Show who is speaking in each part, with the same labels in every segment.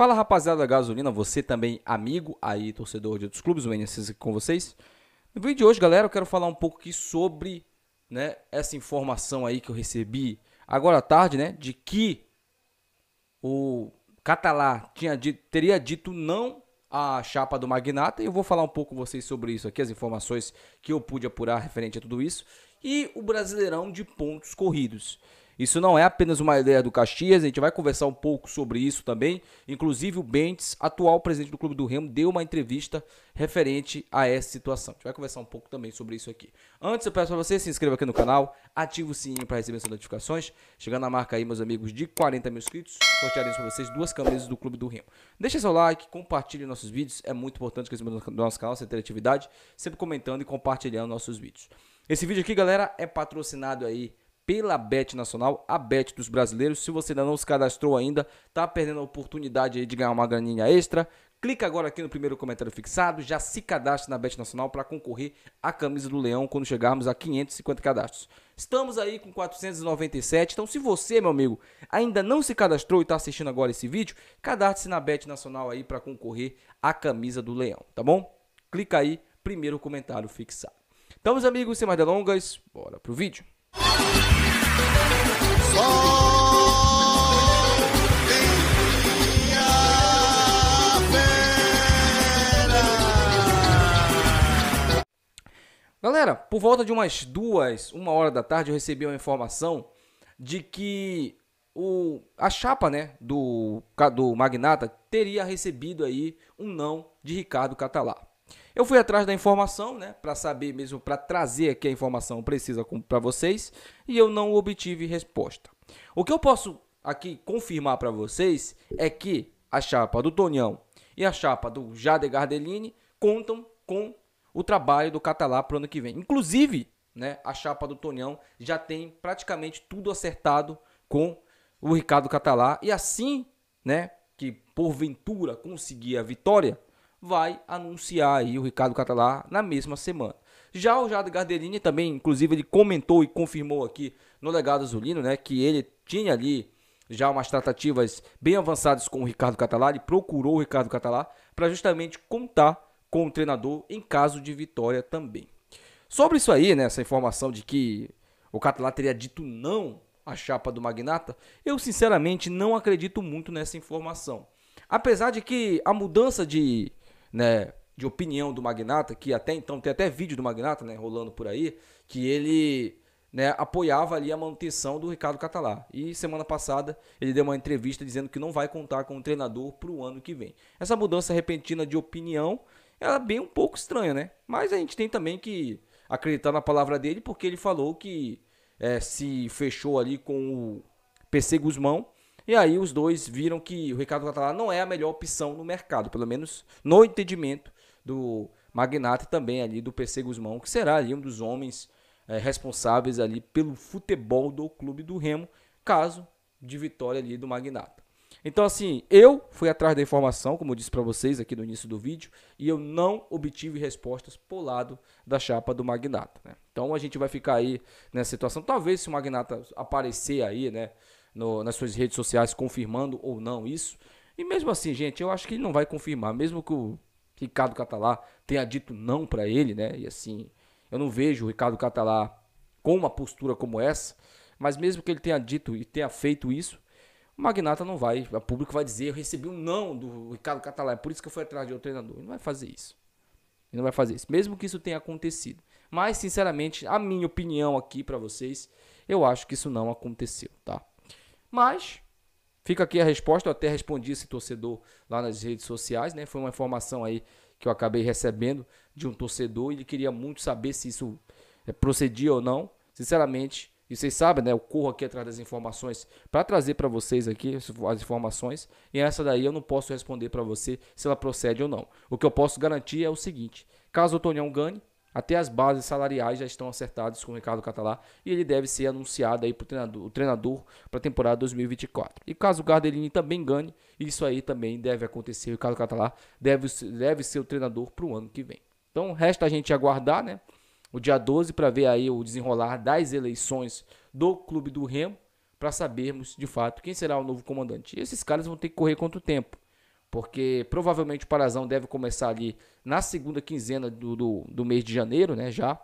Speaker 1: Fala rapaziada da gasolina, você também amigo aí, torcedor de outros clubes, o NSS aqui com vocês. No vídeo de hoje, galera, eu quero falar um pouco aqui sobre né, essa informação aí que eu recebi agora à tarde, né, de que o Catalá tinha dito, teria dito não à chapa do Magnata, e eu vou falar um pouco com vocês sobre isso aqui, as informações que eu pude apurar referente a tudo isso, e o Brasileirão de pontos corridos. Isso não é apenas uma ideia do Caxias, a gente vai conversar um pouco sobre isso também. Inclusive, o Bentes, atual presidente do Clube do Remo, deu uma entrevista referente a essa situação. A gente vai conversar um pouco também sobre isso aqui. Antes, eu peço para você se inscreva aqui no canal, ative o sininho para receber as notificações. Chegando na marca aí, meus amigos, de 40 mil inscritos, sortearemos para vocês duas camisas do Clube do Remo. Deixe seu like, compartilhe nossos vídeos, é muito importante que do nosso canal, ter interatividade, sempre comentando e compartilhando nossos vídeos. Esse vídeo aqui, galera, é patrocinado aí pela Bet Nacional, a Bet dos brasileiros. Se você ainda não se cadastrou ainda, tá perdendo a oportunidade de ganhar uma graninha extra. Clica agora aqui no primeiro comentário fixado, já se cadastre na Bet Nacional para concorrer à camisa do Leão quando chegarmos a 550 cadastros. Estamos aí com 497, então se você, meu amigo, ainda não se cadastrou e está assistindo agora esse vídeo, cadastre-se na Bet Nacional aí para concorrer à camisa do Leão, tá bom? Clica aí, primeiro comentário fixado. Então, meus amigos, sem mais delongas, bora pro vídeo. Galera, por volta de umas duas, uma hora da tarde, eu recebi uma informação de que o, a chapa né, do, do Magnata teria recebido aí um não de Ricardo Catalá. Eu fui atrás da informação, né, para saber mesmo, para trazer aqui a informação precisa para vocês, e eu não obtive resposta. O que eu posso aqui confirmar para vocês é que a chapa do Tonhão e a chapa do Jade Gardelini contam com o trabalho do Catalá para o ano que vem. Inclusive, né, a chapa do Tonhão já tem praticamente tudo acertado com o Ricardo Catalá e assim, né, que porventura conseguir a vitória, vai anunciar aí o Ricardo Catalá na mesma semana. Já o Jardim Gardelini também, inclusive, ele comentou e confirmou aqui no legado azulino, né, que ele tinha ali já umas tratativas bem avançadas com o Ricardo Catalá, ele procurou o Ricardo Catalá para justamente contar com o treinador em caso de vitória também. Sobre isso aí, né, essa informação de que o Catalá teria dito não à chapa do Magnata, eu sinceramente não acredito muito nessa informação. Apesar de que a mudança de né, de opinião do Magnata, que até então tem até vídeo do Magnata, né, rolando por aí, que ele né, apoiava ali a manutenção do Ricardo Catalá. E semana passada ele deu uma entrevista dizendo que não vai contar com o treinador para o ano que vem. Essa mudança repentina de opinião, ela é bem um pouco estranha, né? Mas a gente tem também que acreditar na palavra dele, porque ele falou que é, se fechou ali com o PC Guzmão e aí os dois viram que o Ricardo Catalá não é a melhor opção no mercado, pelo menos no entendimento do magnata também ali do PC Guzmão, que será ali um dos homens é, responsáveis ali pelo futebol do clube do Remo, caso de vitória ali do magnata. Então assim, eu fui atrás da informação, como eu disse para vocês aqui no início do vídeo, e eu não obtive respostas por lado da chapa do magnata. Né? Então a gente vai ficar aí nessa situação. Talvez se o magnata aparecer aí, né? no, nas suas redes sociais confirmando ou não isso. E mesmo assim, gente, eu acho que ele não vai confirmar, mesmo que o Ricardo Catalá tenha dito não para ele, né? E assim, eu não vejo o Ricardo Catalá com uma postura como essa, mas mesmo que ele tenha dito e tenha feito isso, o Magnata não vai, o público vai dizer, eu recebi um não do Ricardo Catalá, é por isso que eu fui atrás de outro treinador. Ele não vai fazer isso. Ele não vai fazer isso, mesmo que isso tenha acontecido. Mas, sinceramente, a minha opinião aqui para vocês, eu acho que isso não aconteceu, tá? Mas fica aqui a resposta, eu até respondi esse torcedor lá nas redes sociais, né? Foi uma informação aí que eu acabei recebendo de um torcedor, e ele queria muito saber se isso eh, procedia ou não. Sinceramente, e vocês sabem, né? Eu corro aqui atrás das informações para trazer para vocês aqui as informações. E essa daí eu não posso responder para você se ela procede ou não. O que eu posso garantir é o seguinte: caso o Tonhão ganhe, até as bases salariais já estão acertadas com o Ricardo Catalá e ele deve ser anunciado aí para treinador, o treinador para a temporada 2024. E caso o Gardelini também ganhe, isso aí também deve acontecer. O Ricardo Catalá deve, deve ser o treinador para o ano que vem. Então resta a gente aguardar, né? O dia 12 para ver aí o desenrolar das eleições do Clube do Remo para sabermos de fato quem será o novo comandante. E esses caras vão ter que correr contra o tempo porque provavelmente o Parazão deve começar ali na segunda quinzena do, do, do mês de janeiro, né? Já.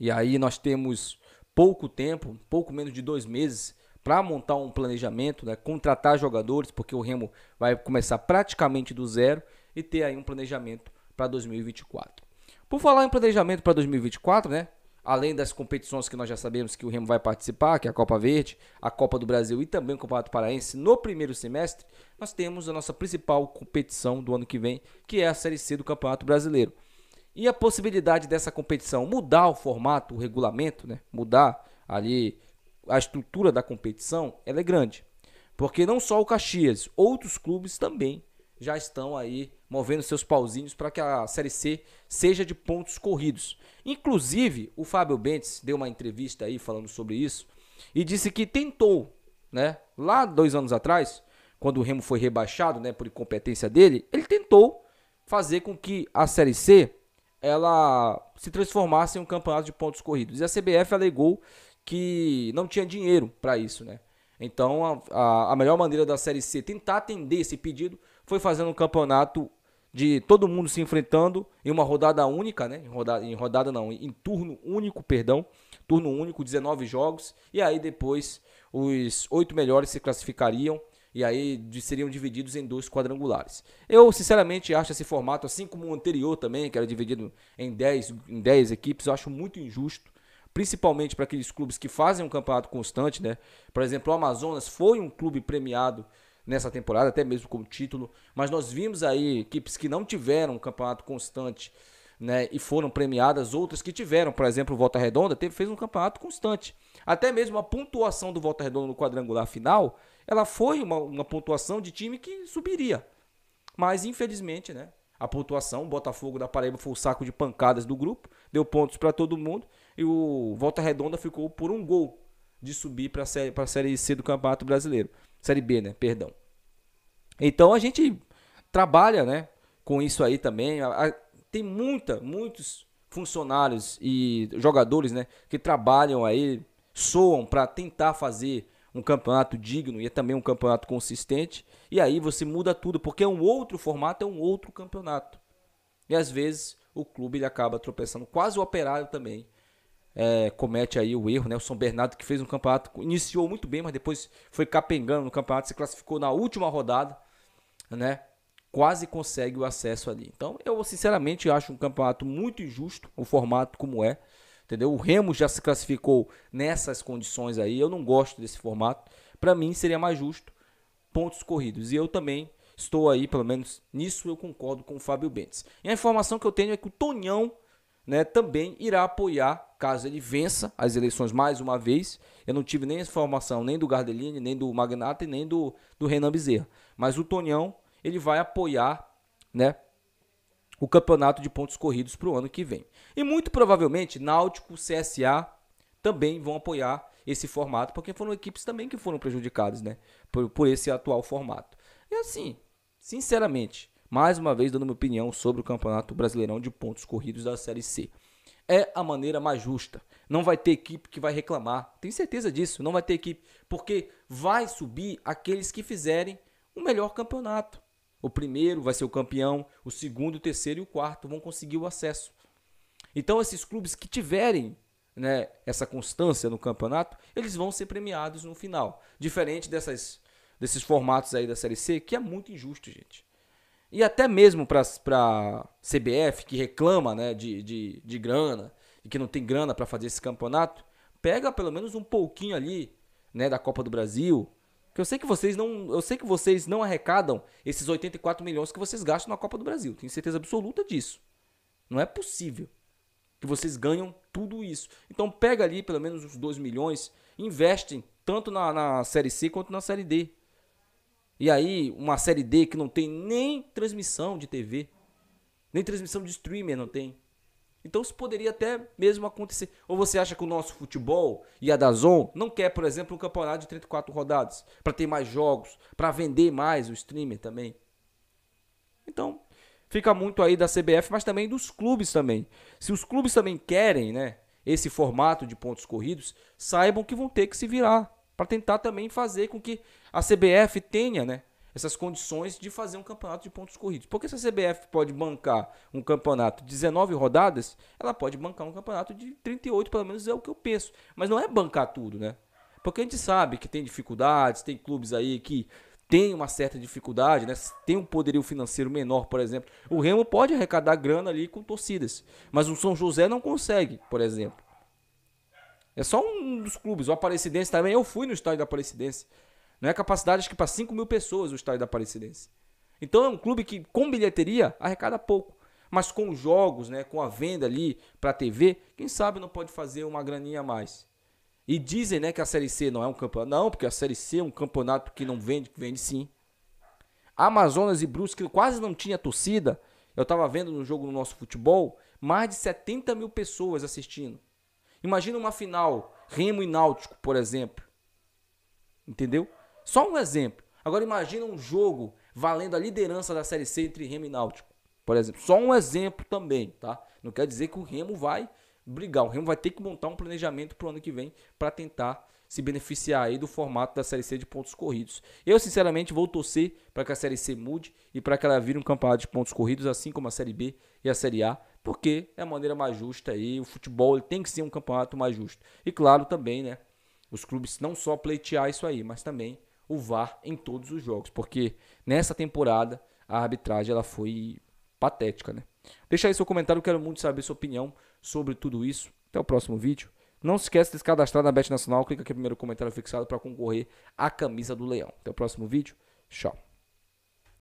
Speaker 1: E aí nós temos pouco tempo, pouco menos de dois meses, para montar um planejamento, né? contratar jogadores, porque o Remo vai começar praticamente do zero e ter aí um planejamento para 2024. Por falar em planejamento para 2024, né? além das competições que nós já sabemos que o Remo vai participar, que é a Copa Verde, a Copa do Brasil e também o Campeonato Paraense, no primeiro semestre, nós temos a nossa principal competição do ano que vem, que é a Série C do Campeonato Brasileiro. E a possibilidade dessa competição mudar o formato, o regulamento, né? mudar ali a estrutura da competição, ela é grande. Porque não só o Caxias, outros clubes também já estão aí movendo seus pauzinhos para que a Série C seja de pontos corridos. Inclusive, o Fábio Bentes deu uma entrevista aí falando sobre isso e disse que tentou, né? Lá dois anos atrás, quando o Remo foi rebaixado, né, por incompetência dele, ele tentou fazer com que a Série C ela se transformasse em um campeonato de pontos corridos. E a CBF alegou que não tinha dinheiro para isso, né? Então, a, a, a melhor maneira da Série C tentar atender esse pedido foi fazendo um campeonato de todo mundo se enfrentando em uma rodada única, né? Em rodada, em rodada não, em turno único, perdão. Turno único, 19 jogos. E aí depois os oito melhores se classificariam e aí seriam divididos em dois quadrangulares. Eu, sinceramente, acho esse formato, assim como o anterior também, que era dividido em 10, em dez equipes, eu acho muito injusto principalmente para aqueles clubes que fazem um campeonato constante, né? Por exemplo, o Amazonas foi um clube premiado nessa temporada, até mesmo com título, mas nós vimos aí equipes que não tiveram um campeonato constante, né, e foram premiadas, outras que tiveram, por exemplo, o Volta Redonda teve, fez um campeonato constante. Até mesmo a pontuação do Volta Redonda no quadrangular final, ela foi uma, uma pontuação de time que subiria. Mas infelizmente, né, a pontuação, o Botafogo da Paraíba foi o saco de pancadas do grupo, deu pontos para todo mundo e o Volta Redonda ficou por um gol de subir para a série, a série C do Campeonato Brasileiro. Série B, né? Perdão. Então a gente trabalha, né? Com isso aí também. A, a, tem muita, muitos funcionários e jogadores, né? Que trabalham aí, soam para tentar fazer um campeonato digno e é também um campeonato consistente. E aí você muda tudo, porque é um outro formato, é um outro campeonato. E às vezes o clube ele acaba tropeçando, quase o operário também é, comete aí o erro, né? O São Bernardo que fez um campeonato, iniciou muito bem, mas depois foi capengando no campeonato, se classificou na última rodada, né? Quase consegue o acesso ali. Então, eu sinceramente acho um campeonato muito injusto, o formato como é, entendeu? O Remo já se classificou nessas condições aí, eu não gosto desse formato. Para mim seria mais justo pontos corridos. E eu também estou aí, pelo menos nisso eu concordo com o Fábio Bentes. E a informação que eu tenho é que o Tonhão né, também irá apoiar caso ele vença as eleições mais uma vez. Eu não tive nem informação nem do Gardelini, nem do Magnata e nem do, do Renan Bezerra. Mas o Tonhão ele vai apoiar né, o campeonato de pontos corridos para o ano que vem. E muito provavelmente Náutico, CSA também vão apoiar esse formato, porque foram equipes também que foram prejudicadas né, por, por esse atual formato. E assim, sinceramente, mais uma vez dando minha opinião sobre o Campeonato Brasileirão de pontos corridos da Série C. É a maneira mais justa. Não vai ter equipe que vai reclamar. Tenho certeza disso. Não vai ter equipe. Porque vai subir aqueles que fizerem o melhor campeonato. O primeiro vai ser o campeão, o segundo, o terceiro e o quarto vão conseguir o acesso. Então, esses clubes que tiverem né, essa constância no campeonato, eles vão ser premiados no final. Diferente dessas, desses formatos aí da Série C, que é muito injusto, gente e até mesmo para a CBF, que reclama né, de, de, de grana e que não tem grana para fazer esse campeonato, pega pelo menos um pouquinho ali né, da Copa do Brasil. Que eu sei que vocês não, eu sei que vocês não arrecadam esses 84 milhões que vocês gastam na Copa do Brasil. Tenho certeza absoluta disso. Não é possível que vocês ganham tudo isso. Então pega ali pelo menos uns 2 milhões, investem tanto na, na Série C quanto na Série D. E aí, uma série D que não tem nem transmissão de TV, nem transmissão de streamer não tem. Então isso poderia até mesmo acontecer. Ou você acha que o nosso futebol e a Dazon não quer, por exemplo, um campeonato de 34 rodadas para ter mais jogos, para vender mais o streamer também. Então, fica muito aí da CBF, mas também dos clubes também. Se os clubes também querem, né, esse formato de pontos corridos, saibam que vão ter que se virar para tentar também fazer com que a CBF tenha, né, essas condições de fazer um campeonato de pontos corridos. Porque se a CBF pode bancar um campeonato de 19 rodadas, ela pode bancar um campeonato de 38, pelo menos é o que eu penso. Mas não é bancar tudo, né? Porque a gente sabe que tem dificuldades, tem clubes aí que tem uma certa dificuldade, né? Tem um poderio financeiro menor, por exemplo. O Remo pode arrecadar grana ali com torcidas, mas o São José não consegue, por exemplo. É só um dos clubes. O Aparecidense também. Eu fui no estádio da Aparecidense. Não é capacidade, acho que para 5 mil pessoas o estádio da Aparecidense. Então é um clube que, com bilheteria, arrecada pouco. Mas com os jogos, né, com a venda ali para TV, quem sabe não pode fazer uma graninha a mais. E dizem né, que a Série C não é um campeonato. Não, porque a Série C é um campeonato que não vende, que vende sim. Amazonas e Brusque quase não tinha torcida. Eu estava vendo no jogo do nosso futebol, mais de 70 mil pessoas assistindo. Imagina uma final Remo e Náutico, por exemplo. Entendeu? Só um exemplo. Agora imagina um jogo valendo a liderança da Série C entre Remo e Náutico, por exemplo. Só um exemplo também, tá? Não quer dizer que o Remo vai brigar. O Remo vai ter que montar um planejamento para o ano que vem para tentar se beneficiar aí do formato da Série C de pontos corridos. Eu, sinceramente, vou torcer para que a Série C mude e para que ela vire um campeonato de pontos corridos, assim como a Série B e a Série A, porque é a maneira mais justa aí. O futebol tem que ser um campeonato mais justo. E claro, também, né? Os clubes não só pleitear isso aí, mas também o VAR em todos os jogos, porque nessa temporada a arbitragem ela foi patética, né? Deixa aí seu comentário, quero muito saber sua opinião sobre tudo isso. Até o próximo vídeo. Não se esqueça de se cadastrar na Bet Nacional. Clica aqui no primeiro comentário fixado para concorrer à camisa do Leão. Até o próximo vídeo. Tchau.